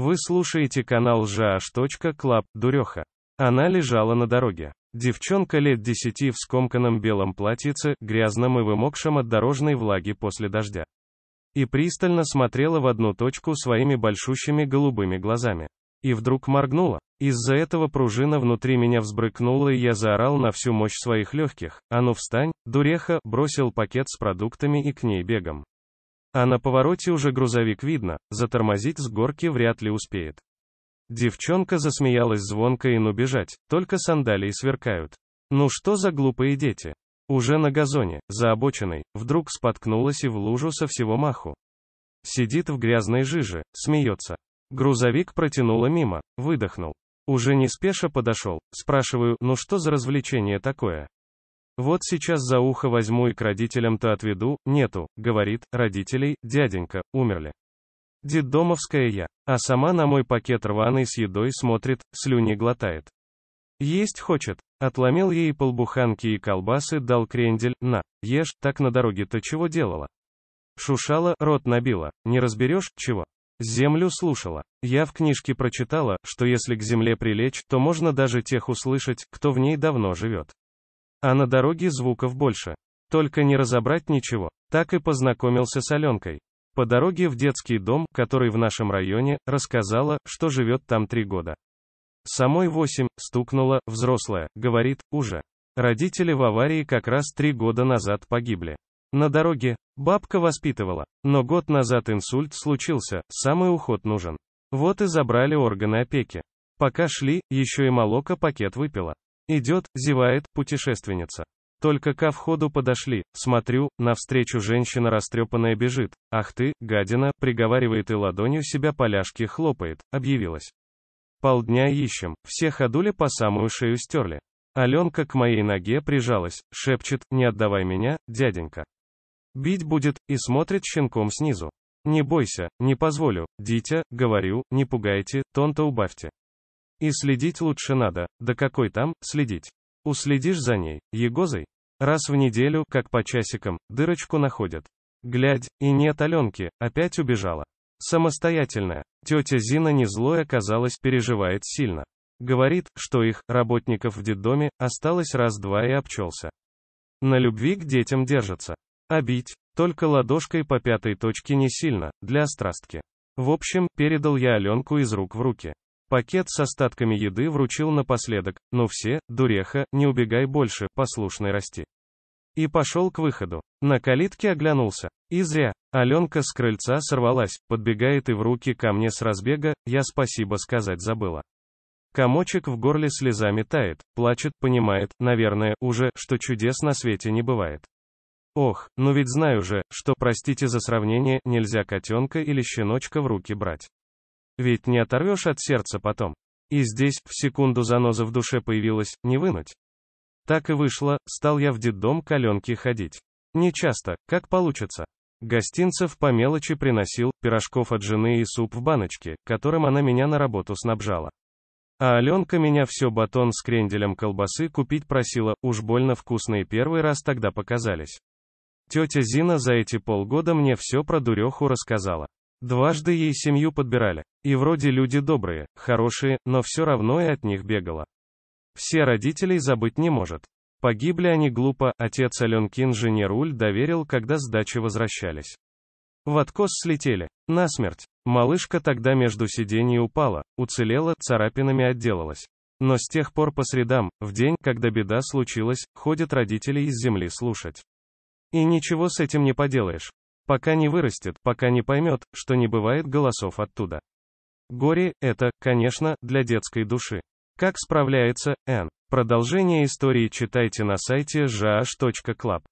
Вы слушаете канал жаш.клаб, дуреха. Она лежала на дороге. Девчонка лет десяти в скомканном белом платьице, грязном и вымокшем от дорожной влаги после дождя. И пристально смотрела в одну точку своими большущими голубыми глазами. И вдруг моргнула. Из-за этого пружина внутри меня взбрыкнула, и я заорал на всю мощь своих легких. «А ну встань, дуреха!» бросил пакет с продуктами и к ней бегом. А на повороте уже грузовик видно, затормозить с горки вряд ли успеет. Девчонка засмеялась звонко и ну бежать, только сандалии сверкают. Ну что за глупые дети? Уже на газоне, за обочиной, вдруг споткнулась и в лужу со всего маху. Сидит в грязной жиже, смеется. Грузовик протянуло мимо, выдохнул. Уже не спеша подошел, спрашиваю, ну что за развлечение такое? Вот сейчас за ухо возьму и к родителям-то отведу, нету, говорит, родителей, дяденька, умерли. Деддомовская я. А сама на мой пакет рваный с едой смотрит, слюни глотает. Есть хочет. Отломил ей полбуханки и колбасы, дал крендель, на, ешь, так на дороге-то чего делала? Шушала, рот набила, не разберешь, чего? Землю слушала. Я в книжке прочитала, что если к земле прилечь, то можно даже тех услышать, кто в ней давно живет. А на дороге звуков больше. Только не разобрать ничего. Так и познакомился с Аленкой. По дороге в детский дом, который в нашем районе, рассказала, что живет там три года. Самой восемь, стукнула, взрослая, говорит, уже. Родители в аварии как раз три года назад погибли. На дороге. Бабка воспитывала. Но год назад инсульт случился, самый уход нужен. Вот и забрали органы опеки. Пока шли, еще и молока пакет выпила. Идет, зевает, путешественница. Только ко входу подошли, смотрю, навстречу женщина растрепанная бежит. Ах ты, гадина, приговаривает и ладонью себя поляшки хлопает, объявилась. Полдня ищем, все ходули по самую шею стерли. Аленка к моей ноге прижалась, шепчет, не отдавай меня, дяденька. Бить будет, и смотрит щенком снизу. Не бойся, не позволю, дитя, говорю, не пугайте, тон-то убавьте. И следить лучше надо, да какой там, следить. Уследишь за ней, егозой? Раз в неделю, как по часикам, дырочку находят. Глядь, и нет Аленки, опять убежала. Самостоятельная. Тетя Зина не злой оказалась, переживает сильно. Говорит, что их, работников в детдоме, осталось раз-два и обчелся. На любви к детям держится. Обить, только ладошкой по пятой точке не сильно, для острастки. В общем, передал я Аленку из рук в руки. Пакет с остатками еды вручил напоследок, ну все, дуреха, не убегай больше, послушный расти. И пошел к выходу. На калитке оглянулся. И зря. Аленка с крыльца сорвалась, подбегает и в руки ко мне с разбега, я спасибо сказать забыла. Комочек в горле слезами тает, плачет, понимает, наверное, уже, что чудес на свете не бывает. Ох, ну ведь знаю же, что, простите за сравнение, нельзя котенка или щеночка в руки брать. Ведь не оторвешь от сердца потом. И здесь, в секунду заноза в душе появилась, не вынуть. Так и вышло, стал я в детдом каленки ходить. Не часто, как получится. Гостинцев по мелочи приносил, пирожков от жены и суп в баночке, которым она меня на работу снабжала. А Аленка меня все батон с кренделем колбасы купить просила, уж больно вкусные первый раз тогда показались. Тетя Зина за эти полгода мне все про дуреху рассказала. Дважды ей семью подбирали. И вроде люди добрые, хорошие, но все равно и от них бегала. Все родителей забыть не может. Погибли они глупо, отец Аленкин жене руль доверил, когда с дачи возвращались. В откос слетели. Насмерть. Малышка тогда между сидений упала, уцелела, царапинами отделалась. Но с тех пор по средам, в день, когда беда случилась, ходят родители из земли слушать. И ничего с этим не поделаешь пока не вырастет, пока не поймет, что не бывает голосов оттуда. Горе – это, конечно, для детской души. Как справляется Н? Продолжение истории читайте на сайте жаш.клаб.